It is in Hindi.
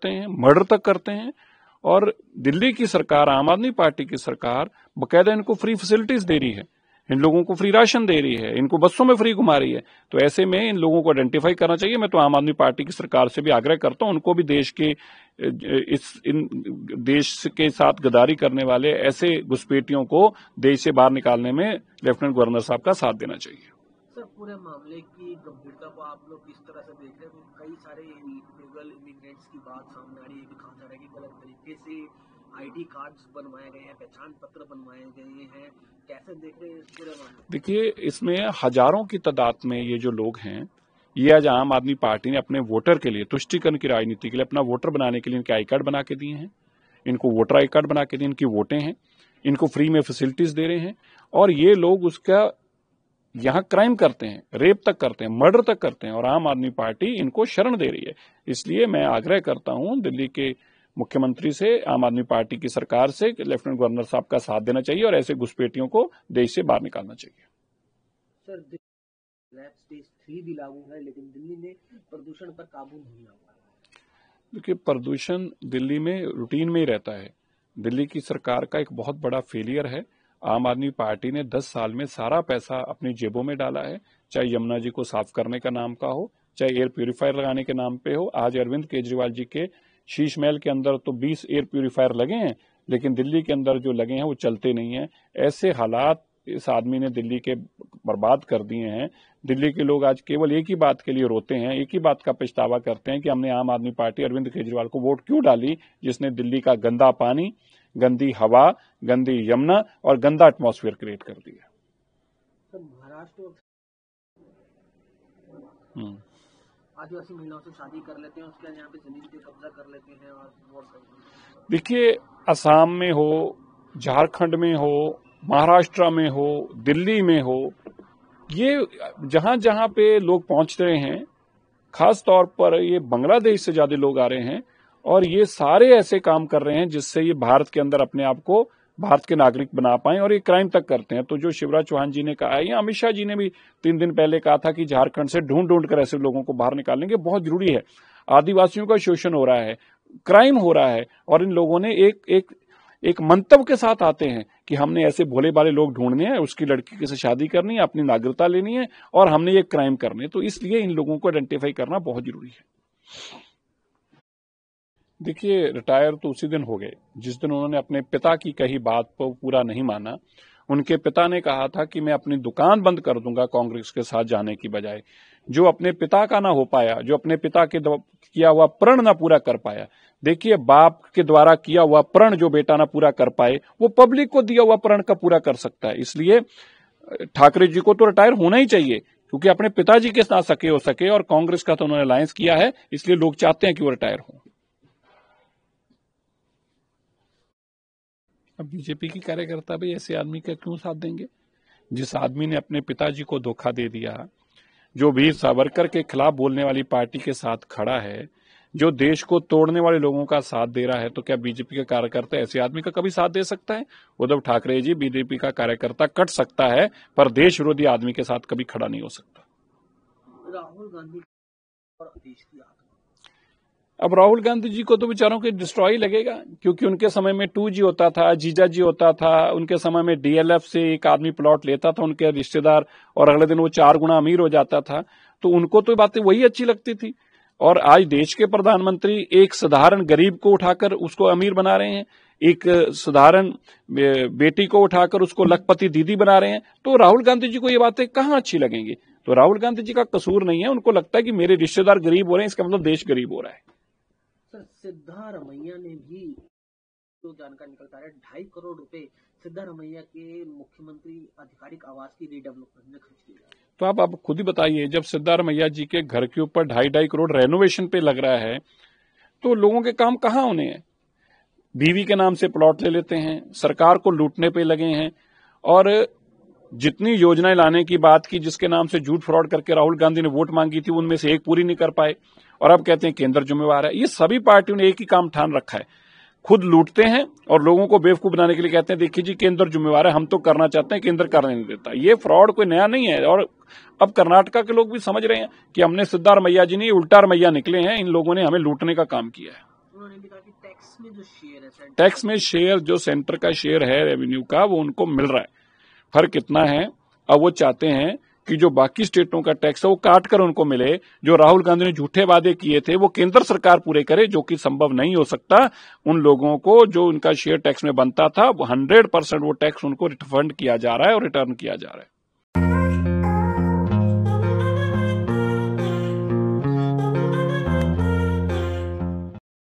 सकते हैं मर्डर तक करते हैं और दिल्ली की सरकार आम आदमी पार्टी की सरकार बकायदा इनको फ्री फैसिलिटीज दे रही है इन लोगों को फ्री राशन दे रही है इनको बसों में फ्री घुमा रही है तो ऐसे में इन लोगों को आइडेंटिफाई करना चाहिए मैं तो आम आदमी पार्टी की सरकार से भी आग्रह करता हूं उनको भी देश के इस इन देश के साथ गदारी करने वाले ऐसे घुसपेटियों को देश से बाहर निकालने में लेफ्टिनेंट गवर्नर साहब का साथ देना चाहिए पूरे मामले की गंभीरता को आप लोग किस तरह से देख रहे हैं कई सारे लीगल इमिग्रेंट्स की बात सामने आ रही है कि कहा जा रहा है कि गलत तरीके से आईडी कार्ड्स बनवाए गए हैं पहचान पत्र बनवाए गए हैं कैसे देख रहे हैं इस पूरे मामले देखिए इसमें हजारों की तादाद में ये जो लोग हैं ये आज आम आदमी पार्टी ने अपने वोटर के लिए तुष्टिकरण की राजनीति के लिए अपना वोटर बनाने के लिए इनके आई कार्ड बना के दिए हैं इनको वोटर आई कार्ड बना के दिए इनकी वोटें हैं इनको फ्री में फैसिलिटीज दे रहे हैं और ये लोग उसका यहां क्राइम करते हैं रेप तक करते हैं मर्डर तक करते हैं और आम आदमी पार्टी इनको शरण दे रही है इसलिए मैं आग्रह करता हूं दिल्ली के मुख्यमंत्री से आम आदमी पार्टी की सरकार से लेफ्टिनेंट गवर्नर साहब का साथ देना चाहिए और ऐसे घुसपेटियों को देश से बाहर निकालना चाहिए सर स्टेज थ्री भी लागू है लेकिन दिल्ली में प्रदूषण पर काबू नहीं आ देखिए प्रदूषण दिल्ली में रूटीन में ही रहता है दिल्ली की सरकार का एक बहुत बड़ा फेलियर है आम आदमी पार्टी ने 10 साल में सारा पैसा अपनी जेबों में डाला है चाहे यमुना जी को साफ करने का नाम का हो चाहे एयर प्योरीफायर लगाने के नाम पे हो आज अरविंद केजरीवाल जी के शीश महल के अंदर तो 20 एयर प्यूरिफायर लगे हैं लेकिन दिल्ली के अंदर जो लगे हैं वो चलते नहीं हैं ऐसे हालात इस आदमी ने दिल्ली के बर्बाद कर दिए हैं दिल्ली के लोग आज केवल एक ही बात के लिए रोते हैं एक ही बात का पछतावा करते हैं कि हमने आम आदमी पार्टी अरविंद केजरीवाल को वोट क्यों डाली जिसने दिल्ली का गंदा पानी गंदी हवा गंदी यमुना और गंदा एटमोसफियर क्रिएट कर दिया तो देखिए असम में हो झारखंड में हो महाराष्ट्र में हो दिल्ली में हो ये जहां जहां पे लोग पहुंच रहे हैं खास तौर पर ये बांग्लादेश से ज्यादा लोग आ रहे हैं और ये सारे ऐसे काम कर रहे हैं जिससे ये भारत के अंदर अपने आप को भारत के नागरिक बना पाए और ये क्राइम तक करते हैं तो जो शिवराज चौहान जी ने कहा है या अमित शाह जी ने भी तीन दिन पहले कहा था कि झारखंड से ढूंढ ढूंढ कर ऐसे लोगों को बाहर निकालेंगे बहुत जरूरी है आदिवासियों का शोषण हो रहा है क्राइम हो रहा है और इन लोगों ने एक एक एक मंतव के साथ आते हैं कि हमने ऐसे भोले भाले लोग ढूंढने हैं उसकी लड़की से शादी करनी है अपनी नागरिकता लेनी है और हमने ये क्राइम करने तो इसलिए इन लोगों को आइडेंटिफाई करना बहुत जरूरी है देखिए रिटायर तो उसी दिन हो गए जिस दिन उन्होंने अपने पिता की कही बात को पूरा नहीं माना उनके पिता ने कहा था कि मैं अपनी दुकान बंद कर दूंगा कांग्रेस के साथ जाने की बजाय जो अपने पिता का ना हो पाया जो अपने पिता के किया हुआ प्रण ना पूरा कर पाया देखिए बाप के द्वारा किया हुआ प्रण जो बेटा ना पूरा कर पाए वो पब्लिक को दिया हुआ प्रण का पूरा कर सकता है इसलिए ठाकरे जी को तो रिटायर होना ही चाहिए क्योंकि अपने पिताजी के साथ सके हो सके और कांग्रेस का तो उन्होंने अलायंस किया है इसलिए लोग चाहते हैं कि वो रिटायर हो अब बीजेपी की कार्यकर्ता भी ऐसे आदमी का क्यों साथ देंगे जिस आदमी ने अपने पिताजी को धोखा दे दिया जो वीर सावरकर के खिलाफ बोलने वाली पार्टी के साथ खड़ा है जो देश को तोड़ने वाले लोगों का साथ दे रहा है तो क्या बीजेपी का कार्यकर्ता ऐसे आदमी का कभी साथ दे सकता है उद्धव ठाकरे जी बीजेपी का कार्यकर्ता कट सकता है पर देश विरोधी आदमी के साथ कभी खड़ा नहीं हो सकता राहुल गांधी और अब राहुल गांधी जी को तो बेचारों के डिस्ट्रॉय लगेगा क्योंकि उनके समय में टू जी होता था जीजा जी होता था उनके समय में डीएलएफ से एक आदमी प्लॉट लेता था उनके रिश्तेदार और अगले दिन वो चार गुना अमीर हो जाता था तो उनको तो बातें वही अच्छी लगती थी और आज देश के प्रधानमंत्री एक साधारण गरीब को उठाकर उसको अमीर बना रहे हैं एक साधारण बेटी को उठाकर उसको लखपति दीदी बना रहे हैं तो राहुल गांधी जी को ये बातें कहाँ अच्छी लगेंगी तो राहुल गांधी जी का कसूर नहीं है उनको लगता है कि मेरे रिश्तेदार गरीब हो रहे हैं इसका मतलब देश गरीब हो रहा है सर सिद्धारमैया ने भी जो तो जानकारी निकल पा है ढाई करोड़ रुपए सिद्धारमैया के मुख्यमंत्री आधिकारिक आवास की रीडेवलपमेंट में खर्च किए तो आप आप खुद ही बताइए जब सिद्धारमैया जी के घर के ऊपर ढाई ढाई करोड़ रेनोवेशन पे लग रहा है तो लोगों के काम कहाँ होने हैं बीवी के नाम से प्लॉट ले लेते हैं सरकार को लूटने पे लगे हैं और जितनी योजनाएं लाने की बात की जिसके नाम से झूठ फ्रॉड करके राहुल गांधी ने वोट मांगी थी उनमें से एक पूरी नहीं कर पाए और अब कहते हैं केंद्र जिम्मेवार है ये सभी पार्टियों ने एक ही काम ठान रखा है खुद लूटते हैं और लोगों को बेवकूफ बनाने के लिए कहते हैं देखिए जी केंद्र जिम्मेवार है हम तो करना चाहते हैं केंद्र करने नहीं देता ये फ्रॉड कोई नया नहीं है और अब कर्नाटका के लोग भी समझ रहे हैं कि हमने सिद्धारमैया जी नहीं उल्टा मैया निकले हैं इन लोगों ने हमें लूटने का काम किया है टैक्स में शेयर जो सेंटर का शेयर है रेवेन्यू का वो उनको मिल रहा है फर्क कितना है अब वो चाहते हैं कि जो बाकी स्टेटों का टैक्स है वो काट कर उनको मिले जो राहुल गांधी ने झूठे वादे किए थे वो केंद्र सरकार पूरे करे जो कि संभव नहीं हो सकता उन लोगों को जो उनका शेयर टैक्स में बनता था हंड्रेड परसेंट वो टैक्स उनको रिफंड किया जा रहा है और रिटर्न किया जा रहा है